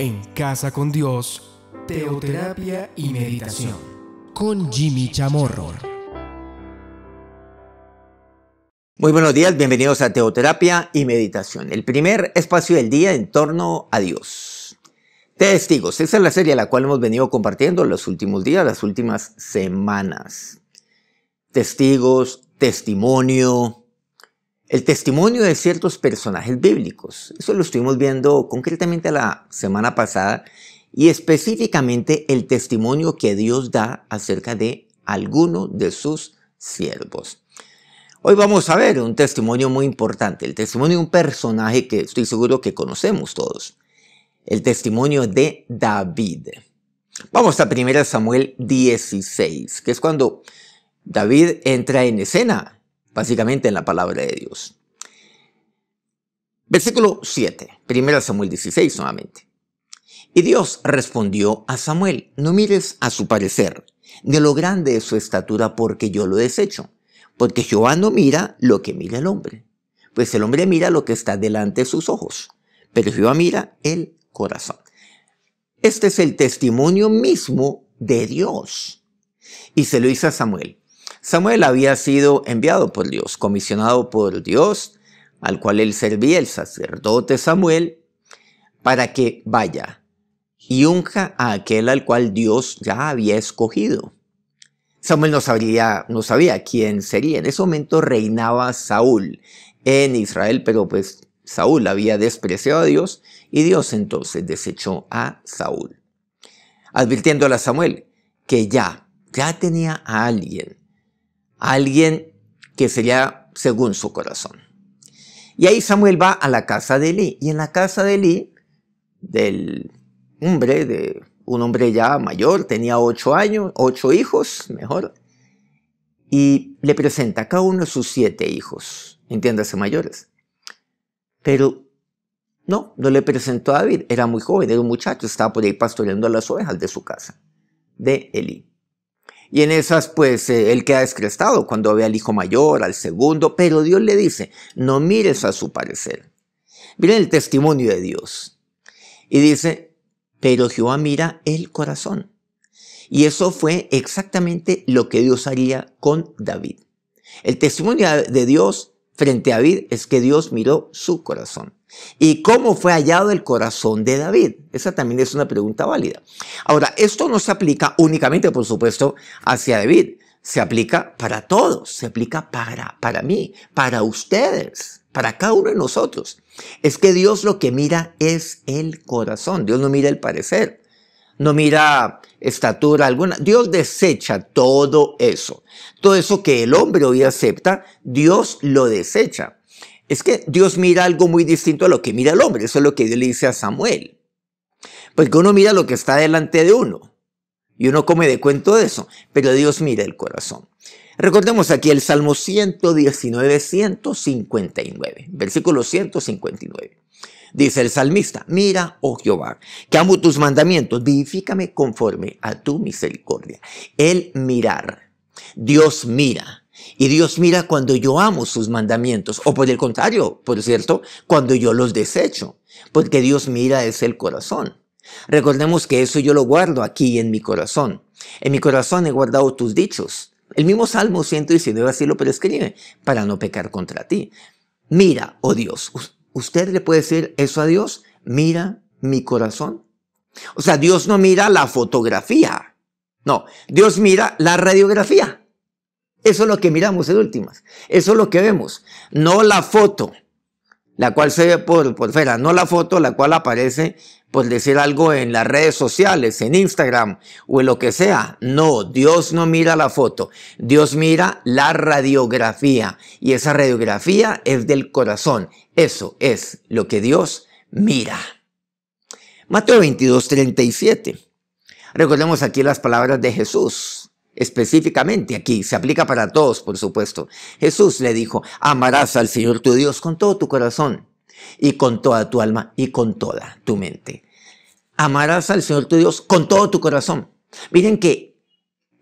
en Casa con Dios, Teoterapia y Meditación, con Jimmy Chamorro. Muy buenos días, bienvenidos a Teoterapia y Meditación, el primer espacio del día en torno a Dios. Testigos, esa es la serie a la cual hemos venido compartiendo los últimos días, las últimas semanas. Testigos, testimonio, el testimonio de ciertos personajes bíblicos. Eso lo estuvimos viendo concretamente la semana pasada y específicamente el testimonio que Dios da acerca de alguno de sus siervos. Hoy vamos a ver un testimonio muy importante, el testimonio de un personaje que estoy seguro que conocemos todos, el testimonio de David. Vamos a 1 Samuel 16, que es cuando David entra en escena básicamente en la palabra de Dios. Versículo 7, 1 Samuel 16 nuevamente. Y Dios respondió a Samuel, no mires a su parecer, ni lo grande de su estatura, porque yo lo deshecho, porque Jehová no mira lo que mira el hombre, pues el hombre mira lo que está delante de sus ojos, pero Jehová mira el corazón. Este es el testimonio mismo de Dios. Y se lo hizo a Samuel. Samuel había sido enviado por Dios, comisionado por Dios, al cual él servía, el sacerdote Samuel, para que vaya y unja a aquel al cual Dios ya había escogido. Samuel no, sabría, no sabía quién sería. En ese momento reinaba Saúl en Israel, pero pues Saúl había despreciado a Dios y Dios entonces desechó a Saúl, advirtiéndole a Samuel que ya, ya tenía a alguien alguien que sería según su corazón. Y ahí Samuel va a la casa de Eli. Y en la casa de Eli, del hombre, de un hombre ya mayor, tenía ocho años, ocho hijos, mejor, y le presenta a cada uno sus siete hijos, entiéndase mayores. Pero no, no le presentó a David, era muy joven, era un muchacho, estaba por ahí pastoreando las ovejas de su casa, de Eli. Y en esas, pues, el eh, él queda descrestado cuando ve al hijo mayor, al segundo, pero Dios le dice, no mires a su parecer. Miren el testimonio de Dios. Y dice, pero Jehová mira el corazón. Y eso fue exactamente lo que Dios haría con David. El testimonio de Dios frente a David es que Dios miró su corazón. ¿Y cómo fue hallado el corazón de David? Esa también es una pregunta válida. Ahora, esto no se aplica únicamente, por supuesto, hacia David. Se aplica para todos, se aplica para, mí, para ustedes, para cada uno de nosotros. Es que Dios lo que mira es el corazón, Dios no mira el parecer, no mira estatura alguna. Dios desecha todo eso. Todo eso que el hombre hoy acepta, Dios lo desecha es que Dios mira algo muy distinto a lo que mira el hombre. Eso es lo que Dios le dice a Samuel. Porque uno mira lo que está delante de uno. Y uno come de cuento de eso. Pero Dios mira el corazón. Recordemos aquí el Salmo 119, 159. Versículo 159. Dice el salmista, mira, oh Jehová, que amo tus mandamientos, vivifícame conforme a tu misericordia. El mirar. Dios mira. Y Dios mira cuando yo amo sus mandamientos, o por el contrario, por cierto, cuando yo los desecho, porque Dios mira es el corazón. Recordemos que eso yo lo guardo aquí en mi corazón. En mi corazón he guardado tus dichos. El mismo Salmo 119 así lo prescribe, para no pecar contra ti. Mira, oh Dios, ¿usted le puede decir eso a Dios? Mira mi corazón. O sea, Dios no mira la fotografía. No, Dios mira la radiografía. Eso es lo que miramos en últimas. Eso es lo que vemos. No la foto, la cual se ve por, por fuera. No la foto, la cual aparece, por decir algo, en las redes sociales, en Instagram o en lo que sea. No, Dios no mira la foto. Dios mira la radiografía. Y esa radiografía es del corazón. Eso es lo que Dios mira. Mateo 22, 37. Recordemos aquí las palabras de Jesús específicamente aquí, se aplica para todos, por supuesto. Jesús le dijo, amarás al Señor tu Dios con todo tu corazón y con toda tu alma y con toda tu mente. Amarás al Señor tu Dios con todo tu corazón. Miren que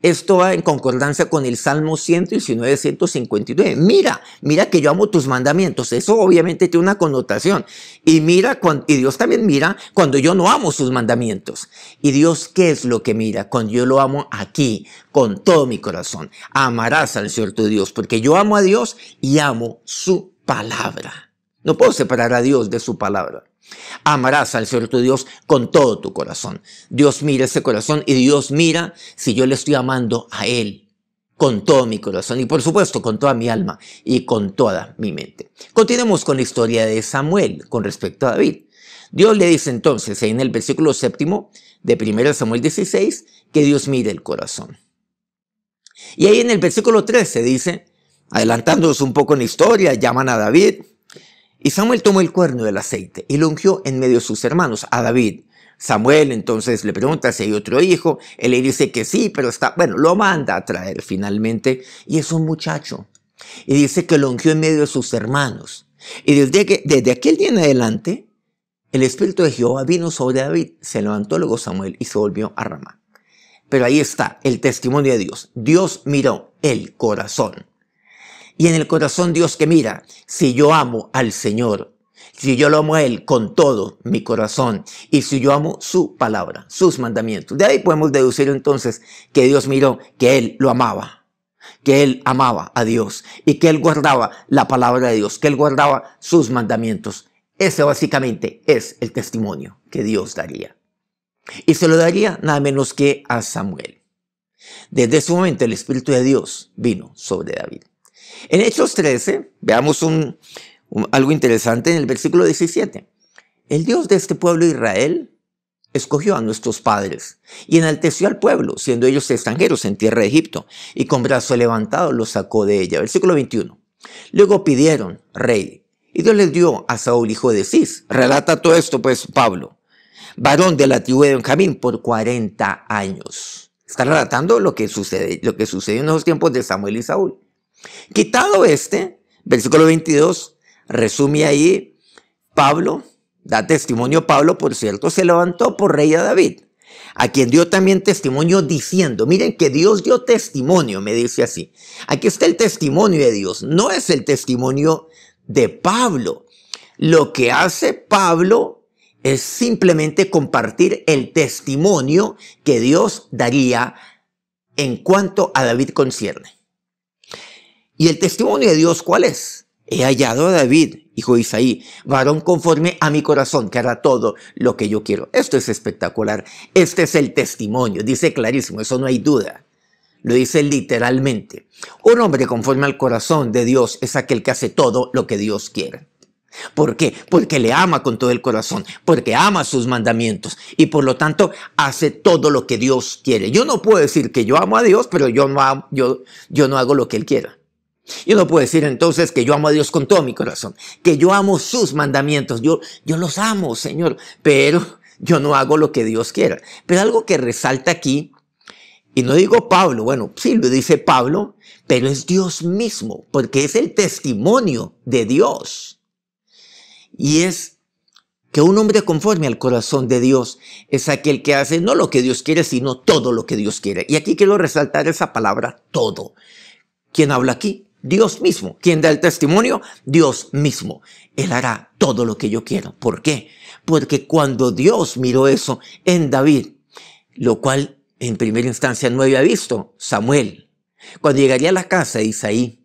esto va en concordancia con el Salmo 119, 159. Mira, mira que yo amo tus mandamientos. Eso obviamente tiene una connotación. Y mira, cuando, y Dios también mira cuando yo no amo sus mandamientos. Y Dios, ¿qué es lo que mira? Cuando yo lo amo aquí, con todo mi corazón. Amarás al Señor tu Dios, porque yo amo a Dios y amo su palabra. No puedo separar a Dios de su palabra. Amarás al Señor tu Dios con todo tu corazón. Dios mira ese corazón y Dios mira si yo le estoy amando a Él con todo mi corazón y por supuesto con toda mi alma y con toda mi mente. Continuemos con la historia de Samuel con respecto a David. Dios le dice entonces en el versículo séptimo de 1 Samuel 16 que Dios mire el corazón. Y ahí en el versículo 13 dice, adelantándonos un poco en la historia, llaman a David y Samuel tomó el cuerno del aceite y lo ungió en medio de sus hermanos, a David. Samuel entonces le pregunta si hay otro hijo, él le dice que sí, pero está, bueno, lo manda a traer finalmente, y es un muchacho. Y dice que lo ungió en medio de sus hermanos. Y desde, que, desde aquel día en adelante, el Espíritu de Jehová vino sobre David, se levantó luego Samuel y se volvió a Ramá. Pero ahí está el testimonio de Dios. Dios miró el corazón y en el corazón Dios que mira, si yo amo al Señor, si yo lo amo a Él con todo mi corazón y si yo amo su palabra, sus mandamientos. De ahí podemos deducir entonces que Dios miró que Él lo amaba, que Él amaba a Dios y que Él guardaba la palabra de Dios, que Él guardaba sus mandamientos. Ese básicamente es el testimonio que Dios daría. Y se lo daría nada menos que a Samuel. Desde ese momento el Espíritu de Dios vino sobre David. En Hechos 13, veamos un, algo interesante en el versículo 17. El Dios de este pueblo Israel escogió a nuestros padres y enalteció al pueblo, siendo ellos extranjeros en tierra de Egipto, y con brazo levantado los sacó de ella. Versículo 21. Luego pidieron rey, y Dios les dio a Saúl, hijo de Cis. Relata todo esto, pues, Pablo, varón de la tribu de Benjamín, por 40 años. Está relatando lo que, sucede, lo que sucedió en los tiempos de Samuel y Saúl. Quitado este, versículo 22, resume ahí, Pablo, da testimonio Pablo, por cierto, se levantó por rey a David, a quien dio también testimonio diciendo, miren que Dios dio testimonio, me dice así. Aquí está el testimonio de Dios, no es el testimonio de Pablo. Lo que hace Pablo es simplemente compartir el testimonio que Dios daría en cuanto a David concierne. ¿Y el testimonio de Dios cuál es? He hallado a David, hijo de Isaí, varón conforme a mi corazón, que hará todo lo que yo quiero. Esto es espectacular. Este es el testimonio. Dice clarísimo, eso no hay duda. Lo dice literalmente. Un hombre conforme al corazón de Dios es aquel que hace todo lo que Dios quiere. ¿Por qué? Porque le ama con todo el corazón, porque ama sus mandamientos y por lo tanto hace todo lo que Dios quiere. Yo no puedo decir que yo amo a Dios, pero yo no, yo no hago lo que Él quiera. Yo no puedo decir entonces que yo amo a Dios con todo mi corazón, que yo amo sus mandamientos, yo, yo los amo, Señor, pero yo no hago lo que Dios quiera. Pero algo que resalta aquí, y no digo Pablo, bueno, sí lo dice Pablo, pero es Dios mismo, porque es el testimonio de Dios. Y es que un hombre conforme al corazón de Dios es aquel que hace no lo que Dios quiere, sino todo lo que Dios quiere. Y aquí quiero resaltar esa palabra todo. ¿Quién habla aquí? Dios mismo. ¿Quién da el testimonio? Dios mismo. Él hará todo lo que yo quiero. ¿Por qué? Porque cuando Dios miró eso en David, lo cual en primera instancia no había visto Samuel, cuando llegaría a la casa de Isaí,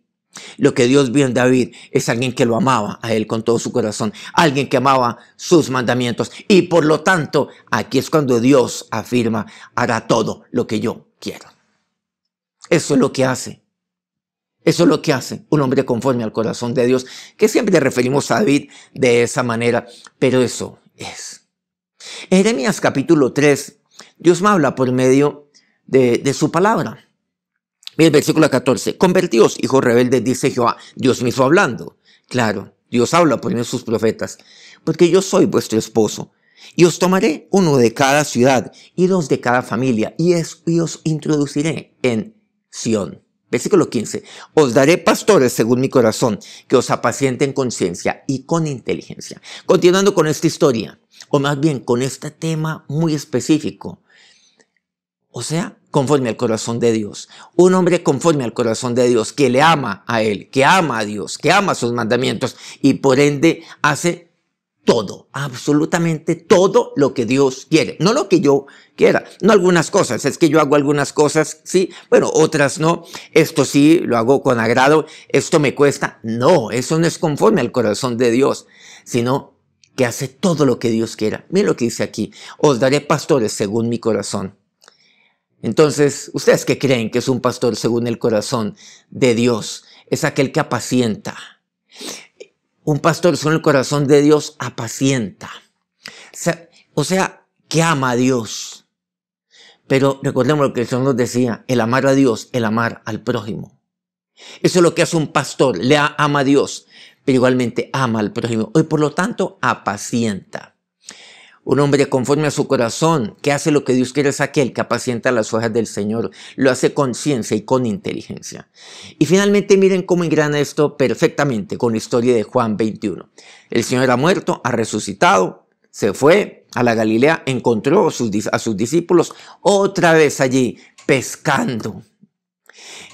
lo que Dios vio en David es alguien que lo amaba a él con todo su corazón, alguien que amaba sus mandamientos. Y por lo tanto, aquí es cuando Dios afirma, hará todo lo que yo quiero. Eso es lo que hace eso es lo que hace un hombre conforme al corazón de Dios, que siempre referimos a David de esa manera, pero eso es. En Jeremías capítulo 3, Dios me habla por medio de, su palabra. Mira el versículo 14. convertidos, hijos rebeldes, dice Jehová, Dios mismo hablando. Claro, Dios habla por medio de sus profetas, porque yo soy vuestro esposo. Y os tomaré uno de cada ciudad y dos de cada familia, y, y os introduciré en Sión. Versículo 15. Os daré pastores según mi corazón, que os apacienten con ciencia y con inteligencia. Continuando con esta historia, o más bien con este tema muy específico. O sea, conforme al corazón de Dios. Un hombre conforme al corazón de Dios, que le ama a Él, que ama a Dios, que ama sus mandamientos y por ende hace todo, absolutamente todo lo que Dios quiere. No lo que yo quiera, no algunas cosas, es que yo hago algunas cosas, sí, bueno, otras no. Esto sí, lo hago con agrado, esto me cuesta. No, eso no es conforme al corazón de Dios, sino que hace todo lo que Dios quiera. Mira lo que dice aquí, os daré pastores según mi corazón. Entonces, ¿ustedes qué creen que es un pastor según el corazón de Dios? Es aquel que apacienta un pastor son el corazón de Dios apacienta. O sea, que ama a Dios. Pero recordemos lo que el Señor nos decía, el amar a Dios, el amar al prójimo. Eso es lo que hace un pastor, le ama a Dios, pero igualmente ama al prójimo. Y por lo tanto, apacienta. Un hombre conforme a su corazón, que hace lo que Dios quiere, es aquel que apacienta las hojas del Señor, lo hace con ciencia y con inteligencia. Y finalmente miren cómo engrana esto perfectamente con la historia de Juan 21. El Señor ha muerto, ha resucitado, se fue a la Galilea, encontró a sus, a sus discípulos otra vez allí, pescando.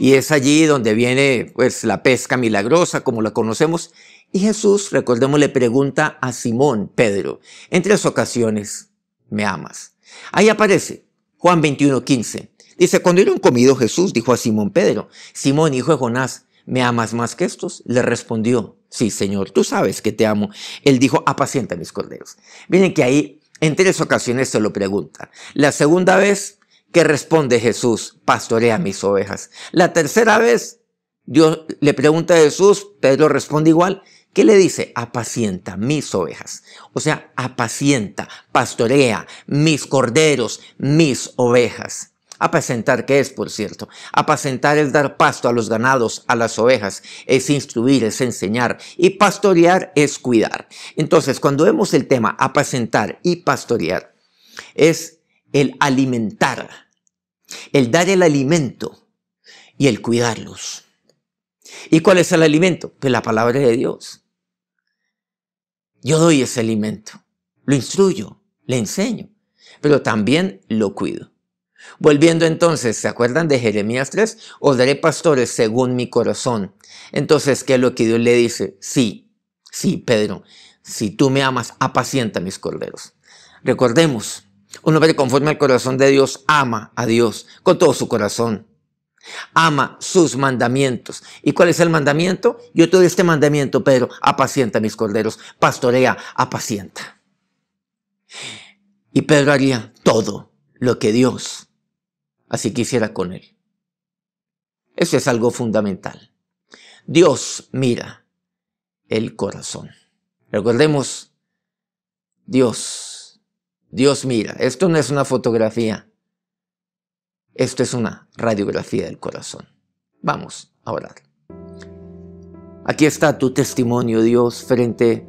Y es allí donde viene pues la pesca milagrosa, como la conocemos, y Jesús, recordemos, le pregunta a Simón, Pedro, en tres ocasiones, ¿me amas? Ahí aparece Juan 21, 15. Dice, cuando un comido Jesús, dijo a Simón Pedro, Simón, hijo de Jonás, ¿me amas más que estos? Le respondió, sí, Señor, tú sabes que te amo. Él dijo, apacienta mis corderos. Miren que ahí en tres ocasiones se lo pregunta. La segunda vez que responde Jesús, pastorea mis ovejas. La tercera vez, Dios le pregunta a Jesús, Pedro responde igual, ¿Qué le dice? Apacienta mis ovejas. O sea, apacienta, pastorea mis corderos, mis ovejas. Apacentar, ¿qué es, por cierto? Apacentar es dar pasto a los ganados, a las ovejas, es instruir, es enseñar. Y pastorear es cuidar. Entonces, cuando vemos el tema apacentar y pastorear, es el alimentar, el dar el alimento y el cuidarlos. ¿Y cuál es el alimento? Pues la palabra de Dios. Yo doy ese alimento, lo instruyo, le enseño, pero también lo cuido. Volviendo entonces, ¿se acuerdan de Jeremías 3? Os daré pastores según mi corazón. Entonces, ¿qué es lo que Dios le dice? Sí, sí, Pedro, si tú me amas, apacienta mis corderos. Recordemos, un hombre conforme al corazón de Dios ama a Dios con todo su corazón, Ama sus mandamientos. ¿Y cuál es el mandamiento? Yo te doy este mandamiento, Pedro. Apacienta mis corderos. Pastorea, apacienta. Y Pedro haría todo lo que Dios así quisiera con él. Eso es algo fundamental. Dios mira el corazón. Recordemos, Dios, Dios mira. Esto no es una fotografía. Esto es una radiografía del corazón. Vamos a orar. Aquí está tu testimonio, Dios, frente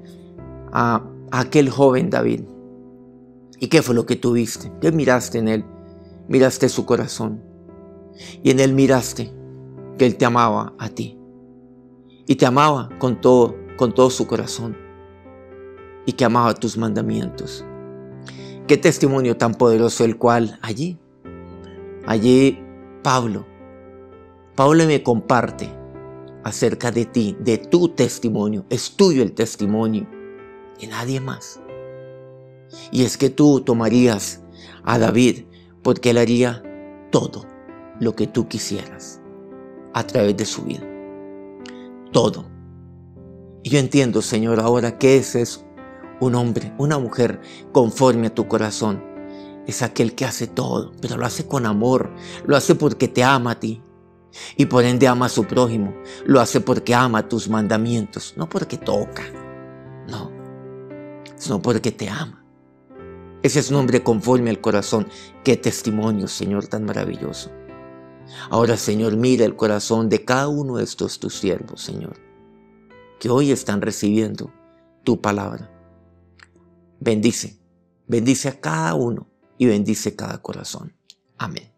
a, aquel joven David. ¿Y qué fue lo que tuviste? ¿Qué miraste en él? Miraste su corazón. Y en él miraste que él te amaba a ti. Y te amaba con todo, con todo su corazón. Y que amaba tus mandamientos. Qué testimonio tan poderoso el cual allí Allí Pablo, Pablo me comparte acerca de ti, de tu testimonio. Es tuyo el testimonio y nadie más. Y es que tú tomarías a David porque él haría todo lo que tú quisieras a través de su vida. Todo. Y yo entiendo, Señor, ahora que ese es un hombre, una mujer conforme a tu corazón es aquel que hace todo, pero lo hace con amor, lo hace porque te ama a ti y por ende ama a su prójimo, lo hace porque ama tus mandamientos, no porque toca, no, sino porque te ama. Ese es un hombre conforme al corazón. Qué testimonio, Señor, tan maravilloso. Ahora, Señor, mira el corazón de cada uno de estos tus siervos, Señor, que hoy están recibiendo tu palabra. Bendice, bendice a cada uno y bendice cada corazón. Amén.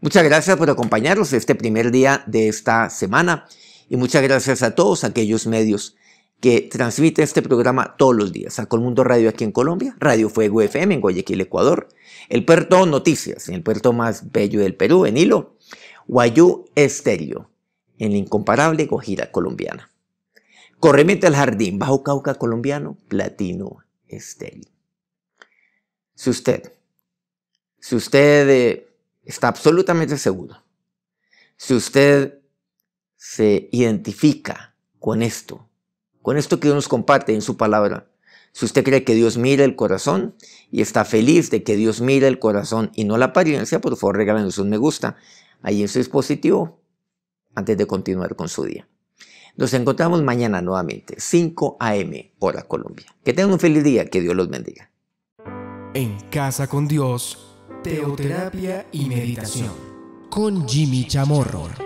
Muchas gracias por acompañarnos este primer día de esta semana y muchas gracias a todos aquellos medios que transmiten este programa todos los días. A Colmundo Radio aquí en Colombia, Radio Fuego FM en Guayaquil, Ecuador, El Puerto Noticias, en el puerto más bello del Perú, en Hilo, Guayú Estéreo, en la incomparable Guajira colombiana. Corremete al jardín, Bajo Cauca colombiano, Platino Estéreo si usted, si usted eh, está absolutamente seguro, si usted se identifica con esto, con esto que Dios nos comparte en su palabra, si usted cree que Dios mira el corazón y está feliz de que Dios mira el corazón y no la apariencia, por favor regálenos un me gusta ahí en su dispositivo antes de continuar con su día. Nos encontramos mañana nuevamente, 5 a.m. hora Colombia. Que tengan un feliz día, que Dios los bendiga en Casa con Dios, Teoterapia y Meditación, con Jimmy Chamorro.